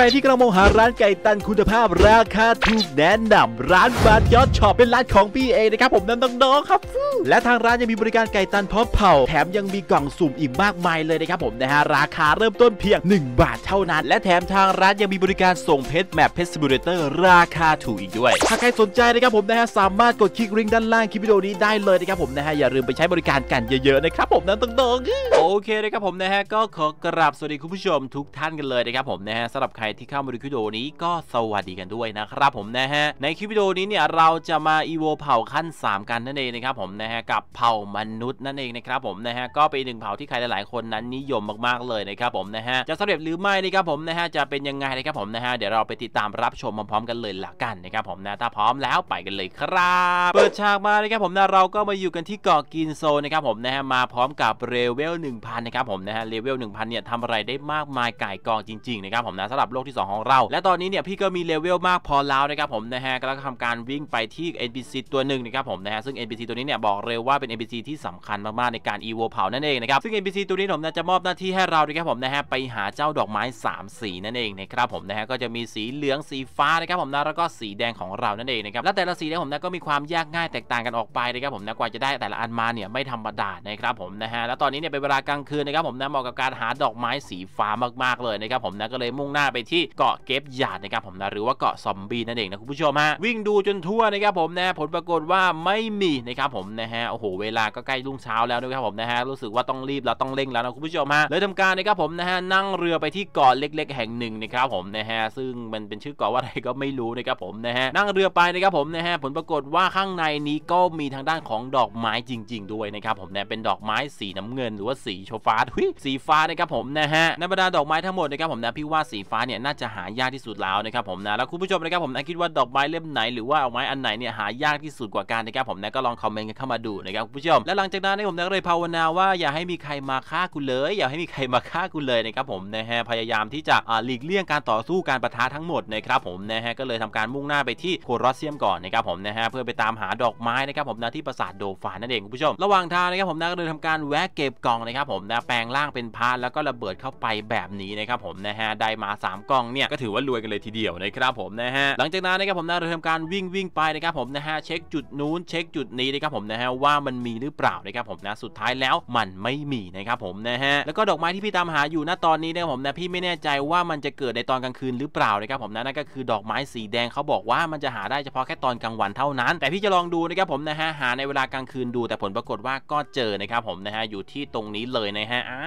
ครที่กำลังมองหาร้านไก่ตันคุณภาพราคาถูกแนะนำร้านบาร์ยอดช็อปเป็นร้านของพี่เองนะครับผมน้องๆครับและทางร้านยังมีบริการไก่ตันพร้อมเผาแถมยังมีกล่องสุ่มอีกมากมายเลยนะครับผมนะฮะราคาเริ่มต้นเพียง 1 บาทเท่านั้น และแถมทางร้านยังมีบริการส่งเพชรแมปเพชรซิมูเลเตอร์ราคาถูกอีกด้วย ถ้าใครสนใจนะครับผมนะฮะสามารถกดคลิกลิงก์ด้านล่างคลิปวิดีโอนี้ได้เลยนะครับผมนะฮะอย่าลืมไปใช้บริการกันเยอะๆนะครับผมนน้องๆโอเคนะครับผมนะฮะก็ขอกราบสวัสดีคุณผู้ชมทุกท่านกันเลยนะครับผมนะฮะสำหรับใครรที่เข้ามาดูคลิปวิดีโอนี้ก็สวัสดีกันด้วย นะครับผมนะฮะในคลิปวิดีโอนี้เนี่ยเราจะมา อีโวเผ่าขั้น 3 กันนั่นเองนะครับ ผม นะ ฮะ กับเผ่ามนุษย์นั่นเองนะครับผมนะฮะก็เป็นหนึ่งเผ่าที่ใครหลายๆคนนั้นนิยมมากๆเลย นะครับผมนะฮะจะสำเร็จหรือไม่นะครับผมนะฮะจะเป็นยังไงนะครับผมนะฮะเดี๋ยวเราไปติดตามรับชมพร้อมๆกันเลยละกันนะครับผมนะถ้าพร้อมแล้วไปกันเลยครับเปิดฉากมานะครับผมนะเราก็มาอยู่กันที่เกาะกินโซนะครับผมนะฮะมาพร้อมกับเลเวล1000นะครับผมนะฮะเลเวล1000เนี่ยทำอะไรได้มากมายก่กองจริงๆนะครับผมนะสำหรับโลลกที่2ของเราและตอนนี้เนี่ยพี่ก็มีเลเวลมากพอแล้วนะครับผมนะฮะก็ลทำการวิ่งไปที่ NPC ตัวหนึ่งนะครับผมนะฮะซึ่ง NPC ตัวนี้เนี่ยบอกเร็วว่าเป็น NPC ที่สำคัญมากๆในการ EVO เผานั่นเองนะครับซึ่ง NPC ตัวนี้ผมจะมอบหน้าที่ให้เรานะครับผมนะฮะไปหาเจ้าดอกไม้ 3 สีนั่นเองนะครับผมนะฮะก็จะมีสีเหลืองสีฟ้านะครับผมนะแล้วก็สีแดงของเรานั่นเองนะครับและแต่ละสีเนี่ยผมนะก็มีความยากง่ายแตกต่างกันออกไปนะครับผมนะกว่าจะได้แต่ละอันมาเนี่ยไม่ธรรมดานะครับผมนะฮะแล้วตอนนี้เนี่ยเป็นเวลากลางคืนนะครับผมนะเหมาะกับการหาดอกไม้สีฟ้ามากๆเลยนะครับผมนะก็เลยมุ่งหน้าไปที่เกาะเก็บหยาดนะครับผมนะหรือว่าเกาะซอมบี้นั่นเองนะคุณผู้ชมฮะวิ่งดูจนทั่วนะครับผมนะผลปรากฏว่าไม่มีนะครับผมนะฮะโอ้โหเวลาก็ใกล้รุ่งเช้าแล้วนะครับผมนะฮะรู้สึกว่าต้องรีบแล้วต้องเร่งแล้วนะคุณผู้ชมฮะเลยทำการนะครับผมนะฮะนั่งเรือไปที่เกาะเล็กๆแห่งหนึ่งนะครับผมนะฮะซึ่งมันเป็นชื่อเกาะว่าอะไรก็ไม่รู้นะครับผมนะฮะนั่งเรือไปนะครับผมนะฮะผลปรากฏว่าข้างในนี้ก็มีทางด้านของดอกไม้จริง ๆ ด้วยนะครับผมนะเป็นดอกไม้สีน้ำเงิน หรือว่าสีโชฟ้าทุยสีฟ้านะครับผมนะฮะในบรรดาดอกไม้ทั้งหมดนะครับผมนะพี่ว่าสีฟ้าเนี่ยนี่ยน่าจะหายากที่สุดแล้วนะครับผมนะแล้วคุณผู้ชมนะครับผมนะคิดว่าดอกไม้เล่มไหน หรือว่าอไม้อันไหนเนี่ยหายากที่สุดกว่ากันนะครับผมนะก็ลองคอมเมนต์กันเข้ามาดูนะครับคุณผู้ชมและหลังจากนั้นนผมนะก็เลยภาวนาว่าอย่าให้มีใครมาฆ่ากูเลย อย่าให้มีใครมาฆ่ากูเลยนะครับผมนะฮะพยายามที่จะหลีกเลี่ยงการต่อสู้การประทะทั้งหมดนะครับผมนะฮะก็เลยทำการมุ่งหน้าไปที่โครัสเซียมก่อนนะครับผมนะฮะเพื่อไปตามหาดอกไม้นะครับผมนะที่ปราสาทโดฟานนั่นเองคุณผู้ชม ระหว่างทางนะครับผมนะก็เลยทำการแวะเก็บกล่องนะครับผมนะแปลงร่างเป็นพานแล้วก็ระเบิดเข้าไปแบบนี้นะครับผมนะฮะได้มา3กองเนี่ยก็ถือว่ารวยกันเลยทีเดียวนะครับผมนะฮะหลังจากนั้นนะครับผมนะเราทำการวิ่งวิ่งไปนะครับผมนะฮะเช็คจุดนู้นเช็คจุดนี้นะครับผมนะฮะว่ามันมีหรือเปล่านะครับผมนะ สุดท้ายแล้วมันไม่มีนะครับผมนะฮะแล้วก็ดอกไม้ที่พี่ตามหาอยู่ณตอนนี้นะครับผมนะ พี่ไม่แน่ใจว่ามันจะเกิดในตอนกลางคืนหรือเปล่านะครับผมนะนั่นก็คือดอกไม้สีแดงเขาบอกว่ามันจะหาได้เฉพาะแค่ตอนกลางวันเท่านั้นแต่พี่จะลองดูนะครับผมนะฮะหาในเวลากลางคืนดูแต่ผลปรากฏว่าก็เจอนะครับผมนะฮะอยู่ที่ตรงนี้เลยนะฮะอ่า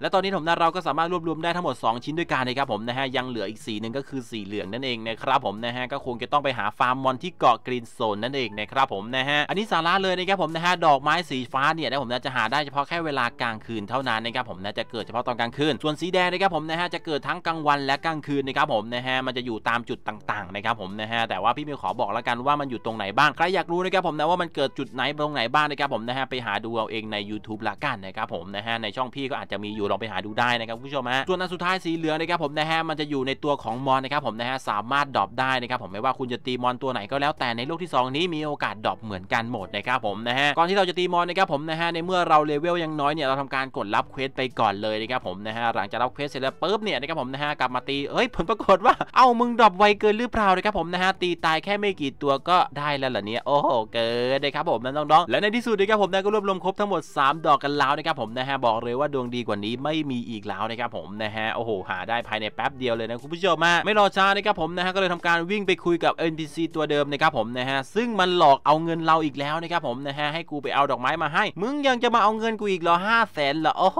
และตอนนี้ผมนะเราก็สามารถรวบรวมได้ทั้งหมด2 ชิ้นด้วยกันนะครับผมนะฮะยังเหลืออีกสีหนึ่งก็คือสีเหลืองนั่นเองนะครับผมนะฮะก็คงจะต้องไปหาฟาร์มมอนที่เกาะกรีนโซนนั่นเองนะครับผมนะฮะอันนี้สาระเลยนะครับผมนะฮะดอกไม้สีฟ้าเนี่ยนะผมนะจะหาได้เฉพาะแค่เวลากลางคืนเท่านั้นนะครับผมนะจะเกิดเฉพาะตอนกลางคืนส่วนสีแดงนะครับผมนะฮะจะเกิดทั้งกลางวันและกลางคืนนะครับผมนะฮะมันจะอยู่ตามจุดต่างๆนะครับผมนะฮะแต่ว่าพี่มีขอบอกแล้วกันว่ามันอยู่ตรงไหนบ้างใครอยากรู้นะครับผมนะว่ามันเกิดจุดไหนตรงไหนบ้างนะครับผมนะฮะไปหาดูเอาเองใน YouTube ละกันนะครับผมนะฮะในช่องพี่ก็อาจจะมีอยู่ลองไปหาดูได้นะครับผู้ชมฮะส่วนอันสุดท้ายสีเหลืองนะครับผมนะฮะมัจะอยู่ในตัวของมอนนะครับผมนะฮะสามารถดรอปได้นะครับผมไม่ว่าคุณจะตีมอนตัวไหนก็แล้วแต่ในโลกที่ 2 นี้มีโอกาสดรอปเหมือนกันหมดนะครับผมนะฮะก่อนที่เราจะตีมอนนะครับผมนะฮะในเมื่อเราเลเวลยังน้อยเนี่ยเราทำการกดรับเควสไปก่อนเลยนะครับผมนะฮะหลังจากรับเควสเสร็จแล้วปุ๊บเนี่ยนะครับผมนะฮะกลับมาตี เอ้ยผลปรากฏว่าเอ้ามึงดรอปไวเกินหรือเปล่านะครับผมนะฮะตีตายแค่ไม่กี่ตัวก็ได้แล้วเหรอเนี่ยโอ้โหเกินนะครับผมนะน้องและในที่สุดนะครับผมนะก็รวบรวมครบทั้งหมด 3 ดอกกันแล้วนะครับผมนะฮะบอกเลยว่าดวงดีกว่านี้ไม่มีอีกแล้วนะครับผมนะฮะโอ้โห หาได้ภายในแป๊บเดียวดียวเลยนะคุณผู้ชมมาไม่รอช้านะครับผมนะฮะก็เลยทำการวิ่งไปคุยกับ NPC ตัวเดิมนะครับผมนะฮะซึ่งมันหลอกเอาเงินเราอีกแล้วนะครับผมนะฮะให้กูไปเอาดอกไม้มาให้ มึงยังจะมาเอาเงินกูอีกเหรอห้าแสนเหรอโอ้โห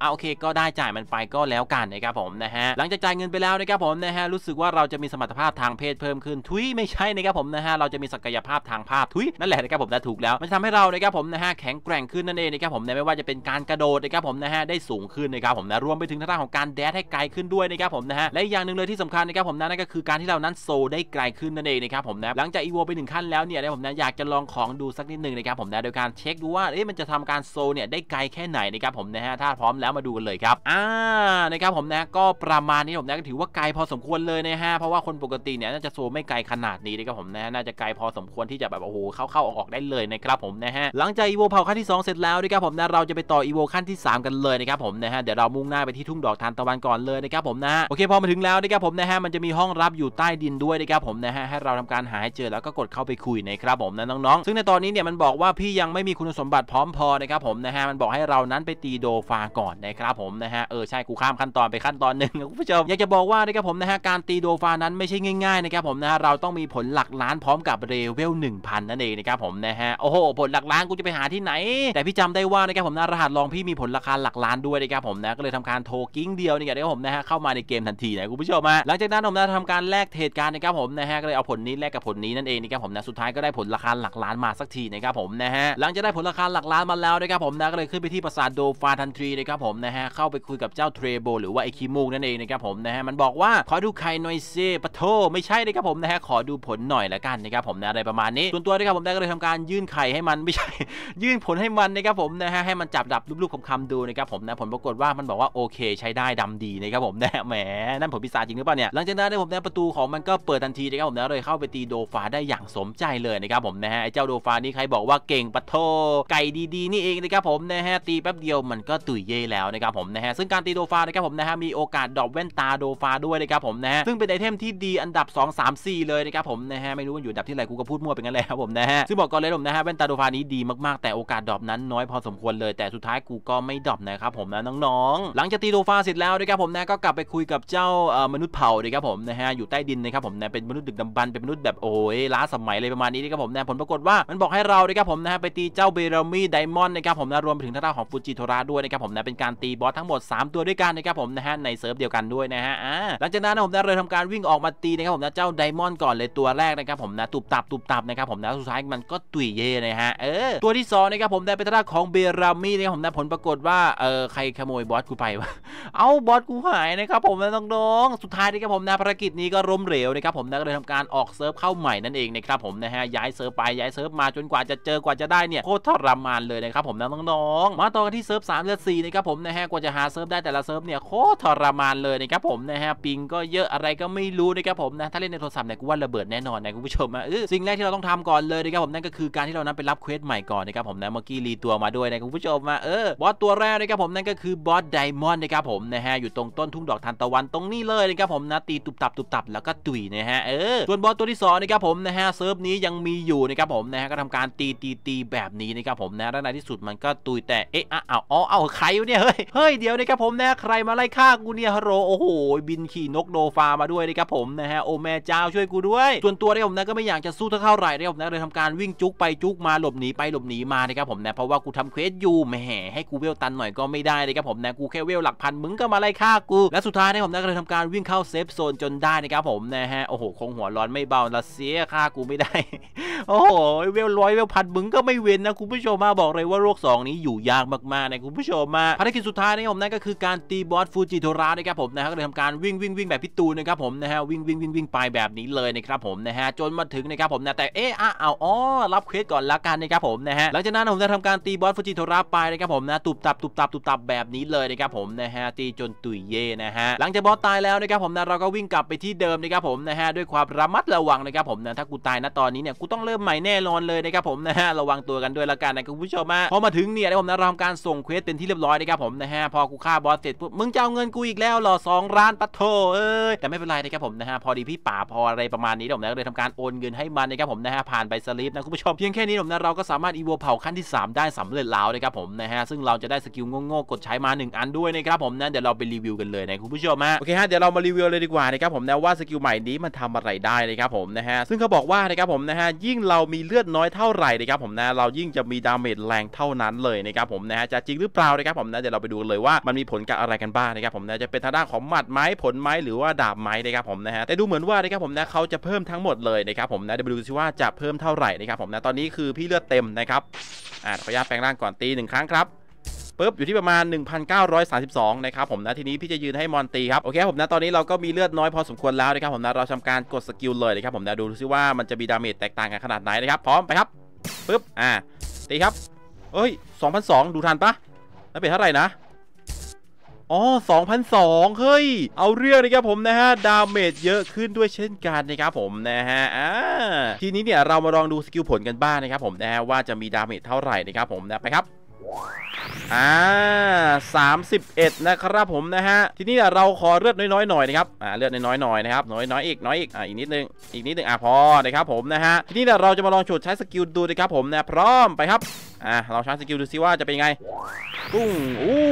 เอาโอเคก็ได้จ่ายมันไปก็แล้วกันนะครับผมนะฮะหลังจากจ่ายเงินไปแล้วนะครับผมนะฮะรู้สึกว่าเราจะมีสมรรถภาพทางเพศเพิ่มขึ้นทุยไม่ใช่นะครับผมนะฮะเราจะมีศักยภาพทางภาพทุยนั่นแหละนะครับผมนะถูกแล้วมันทำให้เรานะครับผมนะฮะแข็งแกร่งขึ้นนั่นเองนะครับผมนะไม่ว่าจะเป็นการกระโดดนะครับผมนะฮะได้สูงขึ้นนะครับผมนะรวมไปถึงทางของการแดดให้ไกลขึ้นด้วยนะครับผมนะฮะและอีกอย่างหนึ่งเลยที่สำคัญนะครับผมนะนั่นก็คือการที่เรานั้นโซได้ไกลขึ้นนั่นเองนะครับผมนะหลังจากอีโวไปถึงขั้นแล้วเนี่ยนะผมนะอยากจะลองของดูสักนิดหนึ่งนะครับผมนะโดยการเช็คดูว่าเอ๊ะมันจะทำการโซเนี่ยได้ไกลแค่ไหนนะครับผมนะฮะถ้าพร้อมแล้วมาดูกันเลยครับอ่านะครับผมนะก็ประมาณนี้ผมนะก็ถือว่าไกลพอสมควรเลยนะฮะเพราะว่าคนปกติเนี่ยน่าจะโซไม่ไกลขนาดนี้นะครับผมนะน่าจะไกลพอสมควรที่จะแบบโอ้โหเข้าๆออกๆได้เลยนะครับผมนะฮะหลังจากอีโวเผาขั้นที่2เสร็จแล้วนะครับผมนะเราจะไปต่ออีโวขั้นที่ 3 กันเลยนะครับผมนะฮะเดี๋ยวเรามุ่งหน้าไปที่ทุ่งดอกทานตะวันก่อนเลยนะครับผมนะโอเคพพอมาถึงแล้วนะครับผมนะฮะมันจะมีห้องรับอยู่ใต้ดินด้วยนะครับผมนะฮะให้เราทำการหาให้เจอแล้วก็กดเข้าไปคุยนะครับผมนะน้องๆซึ่งในตอนนี้เนี่ยมันบอกว่าพี่ยังไม่มีคุณสมบัติพร้อมพอนะครับผมนะฮะมันบอกให้เรานั้นไปตีโดฟาก่อนนะครับผมนะฮะเออใช่กูข้ามขั้นตอนไปขั้นตอนหนึ่งคุณผู้ชมอยากจะบอกว่านะครับผมนะฮะการตีโดฟา นั้นไม่ใช่ง่ายๆนะครับผมนะฮะเราต้องมีผลหลักล้านพร้อมกับเรเวล1000 นั่นเองนะครับผมนะฮะโอ้โห ผลหลักล้านกูจะไปหาที่ไหน แต่พี่จำได้ว่านะครับผมนะรหัสลองพี่มีผลราคาหลักล้านด้วยนะครับผมนะ ก็เลยทำการโทรกิ้งเดียวนี่นะครับผมนะฮะเข้ามาในเกมทันทีทีนะคุณผู้ชมฮะหลังจากนั้นผมนะทำการแลกเทรดการนะครับผมนะฮะก็เลยเอาผลนี้แลกกับผลนี้นั่นเองนะครับผมนะสุดท้ายก็ได้ผลราคาหลักล้านมาสักทีนะครับผมนะฮะหลังจากได้ผลราคาหลักล้านมาแล้วนะครับผมนะก็เลยขึ้นไปที่ปราสาทโดฟาทันทรีนะครับผมนะฮะเข้าไปคุยกับเจ้าเทรโบหรือว่าไอคิมูกนั่นเองนะครับผมนะฮะมันบอกว่า ขอดูไข่หน่อยเซปะโท ไม่ใช่นะครับผมนะฮะขอดูผลหน่อยละกันนะครับผมนะอะไรประมาณนี้ ส่วนตัวนะครับผมได้ก็เลยทำการยื่นไข่ให้มันไม่ใช่ยื่นผลให้มันนะครับผมนะฮะให้มันจับดับรูปๆคำๆดูนะครับผมนะผลปรากฏว่ามันบอกว่าโอเค ใช้ได้ดำดีนะครับผมนะแหมนั่นผมพิซาจริงหรือเปล่าเนี่ยหลังจากนั้นด้ผมนะประตูของมันก็เปิดทันทีนะครับผมนะเลยเข้าไปตีโดฟาได้อย่างสมใจเลยนะครับผมนะฮะไอ้เจ้าโดฟานี่ใครบอกว่าเก่งปะโทไก่ดีๆ นี่เองนะครับผมนะฮะตีแป๊บเดียวมันก็ตุยเย่แล้วนะครับผมนะฮะซึ่งการตีโดฟานะครับผมนะฮะมีโอกาสดรอปแว่นตาโดฟาด้วยนะครับผมนะฮะซึ่งเป็นไอเทมที่ดีอันดับ 2 3 4 เลยนะครับผมนะฮะไม่รู้ว่าอยู่อันดับที่ไรกูก็พูดมั่วไปงั้นแหละครับผมนะฮะซึ่งบอกก่อนเลยผมนะฮะแว่นตาโดฟานี้ดีมาก ๆแต่โอกาสดรอปนั้นน้อยพอสมควรเลยแต่สุดท้ายกูก็ไม่ดรอปนะครับผมนะน้องๆหลังจากตีโดฟาเสร็จแล้วนะครับผมนะก็กลับไปคุยกับเจ้าอ่อมนุษย์เผ่าดีครับผมนะฮะอยู่ใต้ดินนะครับผมนะเป็นมนุษย์ ดึกดบรบพ์เป็นมนุษย์ แบบโอ้ยล้าสมัยเลยประมาณนี้นะครับผมนะผลปรากฏว่ามันบอกให้เราดีครับผมนะฮะไปตีเจ้า เบรมีไดมอนด์นะครับผมนะรวม ไป ถึงท่าของ ฟูจิโทระด้วยนะครับผมนะเป็น การ ตีบอส ทั้งหมด 3 ตัวด้วยกันนะครับผมนะฮะใน เซิร์ฟเดียวกันด้วยนะฮะหลังจากนั้นนะผมนะเลยทำการวิ่งออกมาตีนะครับผมนะเจ้าไดมอนด์ก่อนเลยตัวแรกนะครับผมนะ ตุบตับตุบตับนะครับผมนะสุดท้ายมันก็ตุยเย่นะฮะเออตัวที่2นะครับผมนะเป็นท่าของเบรมีนะครับผมนะผลปรากฏว่าเออใครขโมยบอสกูไปวะเอาบอสกูหายนะครับผมนะต้องน้องๆสุดท้ายนี่ครับผมนะภารกิจนี้ก็ร่มเหลวนะครับผมนะก็เลยทำการออก เซิร์ฟเข้าใหม่นั่นเองนะครับผมนะฮะย้ายเซิร์ฟไปย้ายเซิร์ฟมาจนกว่าจะเจอกว่าจะได้เนี่ยโคตรทรมานเลยนะครับผมนะน้องๆมาต่อกันที่เซิร์ฟสามเลือดสี่นะครับผมนะฮะกว่าจะหาเซิร์ฟได้แต่ละเซิร์ฟเนี่ยโคตรทรมานเลยนะครับผมนะฮะปิงก็เยอะอะไรก็ไม่รู้นะครับผมนะถ้าเล่นในโทรศัพท์เนี่ยกูว่าระเบิดแน่นอนนะคุณผู้ชมนะสิ่งแรกที่เราต้องทำก่อนเลยนะครับผมนั่นก็คือการที่เรานั้นไปรับเควสใหม่ก่อนนะครับผมนะเมื่อกี้รีตัวมาด้วยนะคุณผู้ชมมาเออบอสตัวแรกนะครับผมนั่นก็คือบอสไดมอนด์นะครับผมนะฮะอยู่ตรงต้นทุ่งดอกทานตะวันตรงนี้เลยนะครับผมนะตีตุบตับตุบตับแล้วก็ตุยนะฮะเออส่วนบอลตัวที่2นะครับผมนะฮะเซิร์ฟนี้ยังมีอยู่นะครับผมนะฮะก็ทำการตีตีตีแบบนี้นะครับผมนะแลานในที่สุดมันก็ตุยแต่เอ๊ะอ้าวอ๋อเอาใครเนี่ยเฮ้ยเฮ้ยเดี๋ยวนะครับผมนะใครมาไล่ฆ่ากูเนี่ยฮัลโหลโอ้โหบินขี่นกโดฟามาด้วยนะครับผมนะฮะโอแม่เจ้าช่วยกูด้วย ส่วนตัวเนี่ยผมนะก็ไม่อยากจะสู้เท่าไหร่เนี่ยผมนะเลยทำการวิ่งจุกไปจุกมาหลบหนีไปหลบหนีมานะครับผมนะเพราะว่ากูทำเควสอยู่แหมให้กูเวลตันหน่อยก็ไม่ได้นะครับผมนะกูแค่เวลหลักพันมึงก็มาไล่ฆ่ากู และสุดท้ายเนี่ยผมนะก็เลยทำการวิ่งเข้าเซฟโซนจนได้นะครับผมนะฮะโอ้โหคงหัวร้อนไม่เบารัสเซียฆ่ากูไม่ได้ โอ้โหเวลร้อยเวลพันมึงก็ไม่เว้นนะคุณผู้ชมมาบอกเลยว่าโรค2นี้อยู่ยากมากๆนะคุณผู้ชมมาภารกิจสุดท้ายนะคผมนั่นก็คือการตีบอสฟูจิโทระนะครับผมนะฮะก็เลยทำการวิ่งวิ่งวิ่งแบบพิตูนะครับผมนะฮะวิ่งวิ่งวิ่งวิ่งไปแบบนี้เลยนะครับผมนะฮะ จนมาถึงนะครับผมนะแต่เอ๊ะอ้าวอ๋อรับเควสก่อนละกันนะครับผมนะฮะหลังจากนั้นผมจะทำการตีบอสฟูจิโทระไปนะครับผมนะ ตุบตับ ตุบตับตุบตับแบบนี้เลยนะครับผมนะฮะตีจนตุยเย่นะฮะหลังจากบอตายแล้วนะครับผมนะเราก็วิ่งกลับไปที่เดิมนะครับผมนะฮะด้วยความระมัดระวังนะครับผมนะถ้ากูตายนะตอนนี้เนี่ยกูต้องเริ่มใหม่แน่นอนเลยนะครับผมนะฮะระวังตัวกันด้วยละกันนะคุณผู้ชมมะพอมาถึงเนี่ยนะผมนะเราทำการส่งเควสเป็นที่เรียบร้อยนะครับผมนะฮะพอกูฆ่า บอสเสร็จปุ๊บมึงจะเอาเงินกูอีกแล้วหรอสองร้านปะโถเอ้ยแต่ไม่เป็นไรนะครับผมนะฮะพอดีพี่ป่าพออะไรประมาณนี้ผมนะก็เลยทำการโอนเงินให้มันนะครับผมนะฮะผ่านไปสลิปนะคุณผู้ชมเพียงแค่นี้ผมนะเราก็สามารถอีโวเผาขั้นที่3 ได้สำเร็จแล้วนะครับผมนะฮะซึ่งเราจะได้สกิลโง่ๆกดใช้มา 1 อันด้วยนะครับผมนะเดี๋ยวเราไปรีวิวกันเลยนะคุณผู้ชมฮะโอเคฮะเดี๋ยวเรามารีวิวเลยดีกว่านะครับผมนะว่าสกิลใหม่นี้มันทำอะไรได้นะครับผมนะฮะซึ่งเขาบอกว่านะครับผมนะฮะยิ่งเรามีเลือดน้อยเท่าไหร่นะครับผมนะเรายิ่งจะมีดาเมจแรงเท่านั้นเลยนะครับผมนะฮะจะจริงหรือเปล่านะครับผมนะเดี๋ยวเราไปดูเลยว่ามันมีผลกับอะไรกันบ้างนะครับผมนะจะเป็นทางด้านของหมัดไม้ผลไม้หรือว่าดาบไม้นะครับผมนะฮะแต่ดูเหมือนว่านะครับผมนะเขาจะเพิ่มทั้งหมดเลยนะครับผมนะเดี๋ยวไปดูซิว่าจะเพิ่มเท่าไหร่นะครับผมนะตอนนี้คือพี่เลือดเต็มนะครับอ่าขออนุญาตแปลงร่างก่อนตีหนึ่งครั้งครับปุ๊บอยู่ที่ประมาณ 1932 นะครับผมนะทีนี้พี่จะยืนให้มอนตีครับ โอเคผมนะตอนนี้เราก็มีเลือดน้อยพอสมควรแล้วนะครับผมนะเราทำการกดสกิลเลยนะครับผมนะดูซิว่ามันจะมี ดาเมจแตกต่างกันขนาดไหนนะครับ พร้อม ไปครับปุ๊บอ่าตีครับเฮ้ย 2002 ดูทันปะแล้วเป็นเท่าไหร่นะ อ๋อ2002เฮ้ย เอาเรื่องนะครับผมนะฮะดาเมจเยอะขึ้นด้วยเช่นกันนะครับผมนะฮะทีนี้เนี่ยเรามาลองดูสกิลผลกันบ้างนะครับผมนะฮะว่าจะมีดาเมจเท่าไหร่นะครับผมนะไปครับอ่าสามสิบเอ็ดนะครับผมนะฮะ ทีนี้เราขอเลือดน้อยๆหน่อยนะครับเลือดน้อยๆหน่อยนะครับ น้อยๆออีกน้อยอีกอ่าอีกนิดนึง อีกนิดนึงอ่ะพอนะครับผมนะฮะ ทีนี้เราจะมาลองฉุดใช้สกิลดูนะครับผมนะพร้อมไปครับอ่ะเราชาร์จสกิลดูซิว่าจะเป็นไงกุ้งอู้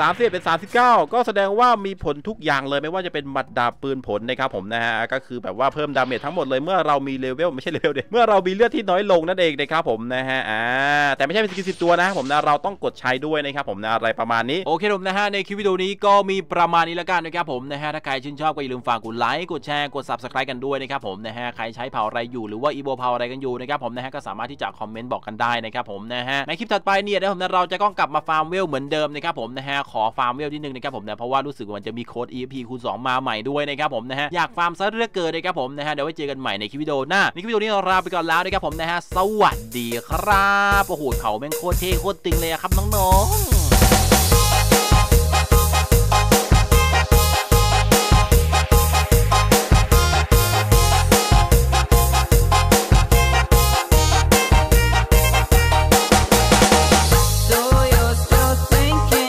สามสิบเป็นสามสิบเก้าก็แสดงว่ามีผลทุกอย่างเลยไม่ว่าจะเป็นหมัดดาบปืนผลนะครับผมนะฮะก็คือแบบว่าเพิ่มดาเมจทั้งหมดเลยเมื่อเรามีเลเวลไม่ใช่เลเวลเดเมื่อเรามีเลือดที่น้อยลงนั่นเองนะครับผมนะฮะอ่าแต่ไม่ใช่เป็นสกิลสิบตัวนะผมนะเราต้องกดใช้ด้วยนะครับผมนะอะไรประมาณนี้โอเคผมนะฮะในคลิปวิดีโอนี้ก็มีประมาณนี้แล้วกันนะครับผมนะฮะถ้าใครชื่นชอบก็อย่าลืมฝากกดไลค์กดแชร์กดซับสไครต์กันด้วยนะครับผมนะฮะใครใช้เผาอะไรอยู่หรือว่าอีโบเผาอะไรกันอยู่นะครับผมนะฮะก็สามารถที่จะคอมเมนต์บอกกันได้นะครับผมนะฮะในคลิปถัดไปเนี่ยนะผมนะเราจะต้องกลับมาฟาร์มเวลเหมือนเดิมนะครับผมนะฮะขอฟาร์มเวลนิดนึงนะครับผมนะเพราะว่ารู้สึกว่ามันจะมีโค้ด EP คูณ2มาใหม่ด้วยนะครับผมนะฮะอยากฟาร์มซะเรื่อเกินนะครับผมนะฮะเดี๋ยวไว้ เจอกันใหม่ในคลิปวิดีโอหน้าในคลิปวิดีโอนี้เราลาไปก่อนแล้วนะครับผมนะฮะสวัสดีครับโอ้โหเขาแม่งโคตรเท่โคตรตึงเลยครับน้องๆ